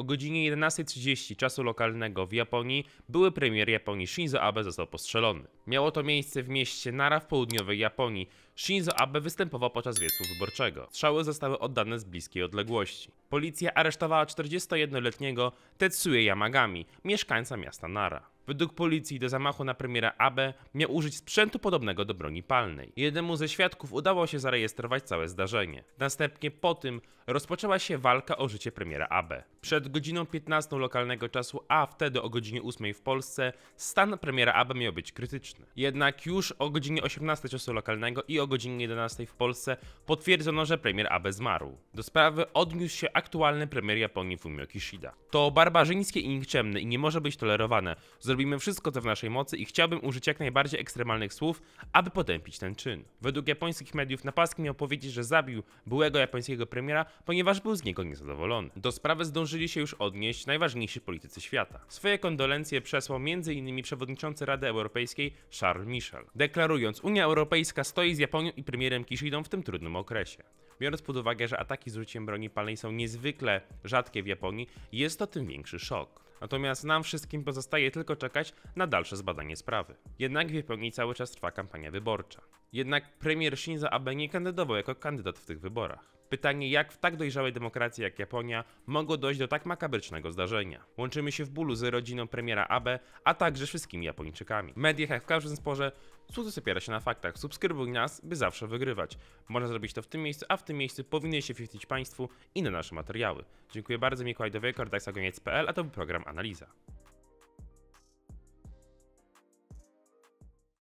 O godzinie 11.30 czasu lokalnego w Japonii były premier Japonii Shinzo Abe został postrzelony. Miało to miejsce w mieście Nara w południowej Japonii. Shinzo Abe występował podczas wiecu wyborczego. Strzały zostały oddane z bliskiej odległości. Policja aresztowała 41-letniego Tetsuya Yamagami, mieszkańca miasta Nara. Według policji do zamachu na premiera Abe miał użyć sprzętu podobnego do broni palnej. Jednemu ze świadków udało się zarejestrować całe zdarzenie. Następnie po tym rozpoczęła się walka o życie premiera Abe. Przed godziną 15 lokalnego czasu, a wtedy o godzinie 8 w Polsce, stan premiera Abe miał być krytyczny. Jednak już o godzinie 18 czasu lokalnego i o godzinie 11 w Polsce potwierdzono, że premier Abe zmarł. Do sprawy odniósł się aktualny premier Japonii Fumio Kishida. To barbarzyńskie i nikczemne i nie może być tolerowane. Zrobimy wszystko, co w naszej mocy i chciałbym użyć jak najbardziej ekstremalnych słów, aby potępić ten czyn. Według japońskich mediów Napaski miał powiedzieć, że zabił byłego japońskiego premiera, ponieważ był z niego niezadowolony. Do sprawy zdążyli się już odnieść najważniejsi politycy świata. Swoje kondolencje przesłał m.in. przewodniczący Rady Europejskiej Charles Michel, deklarując Unia Europejska stoi z Japonią i premierem Kishidą w tym trudnym okresie. Biorąc pod uwagę, że ataki z użyciem broni palnej są niezwykle rzadkie w Japonii, jest to tym większy szok. Natomiast nam wszystkim pozostaje tylko czekać na dalsze zbadanie sprawy. Jednak w Japonii cały czas trwa kampania wyborcza. Jednak premier Shinzo Abe nie kandydował jako kandydat w tych wyborach. Pytanie, jak w tak dojrzałej demokracji jak Japonia mogło dojść do tak makabrycznego zdarzenia. Łączymy się w bólu z rodziną premiera Abe, a także wszystkimi Japończykami. Mediach jak w każdym sporze, sukces opiera się na faktach. Subskrybuj nas, by zawsze wygrywać. Można zrobić to w tym miejscu, a w tym miejscu powinny się wświetlić Państwu na nasze materiały. Dziękuję bardzo, Mikołaj Dowiekor, daxagoniec.pl, a to był program Analiza.